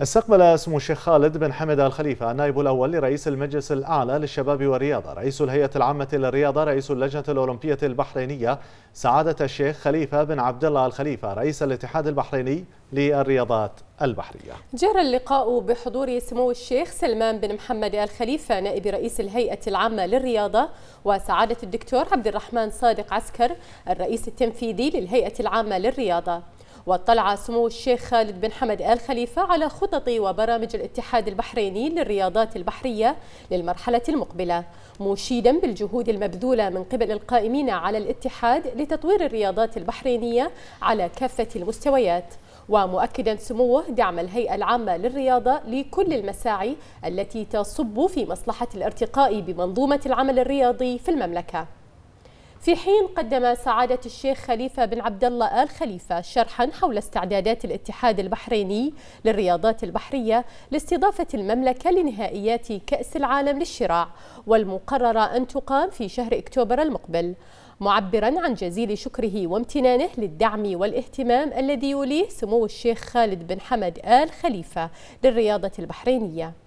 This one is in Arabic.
استقبل سمو الشيخ خالد بن حمد الخليفة النائب الأول لرئيس المجلس الأعلى للشباب والرياضة رئيس الهيئة العامة للرياضة رئيس اللجنة الأولمبية البحرينية سعادة الشيخ خليفة بن عبد الله الخليفة رئيس الاتحاد البحريني للرياضات البحرية جرى اللقاء بحضور سمو الشيخ سلمان بن محمد الخليفة نائب رئيس الهيئة العامة للرياضة وسعادة الدكتور عبد الرحمن صادق عسكر الرئيس التنفيذي للهيئة العامة للرياضة واطلع سمو الشيخ خالد بن حمد آل خليفة على خطط وبرامج الاتحاد البحريني للرياضات البحرية للمرحلة المقبلة مشيدا بالجهود المبذولة من قبل القائمين على الاتحاد لتطوير الرياضات البحرينية على كافة المستويات ومؤكدا سموه دعم الهيئة العامة للرياضة لكل المساعي التي تصب في مصلحة الارتقاء بمنظومة العمل الرياضي في المملكة في حين قدم سعادة الشيخ خليفة بن عبد الله آل خليفة شرحا حول استعدادات الاتحاد البحريني للرياضات البحرية لاستضافة المملكة لنهائيات كأس العالم للشراع والمقررة أن تقام في شهر أكتوبر المقبل معبرا عن جزيل شكره وامتنانه للدعم والاهتمام الذي يوليه سمو الشيخ خالد بن حمد آل خليفة للرياضة البحرينية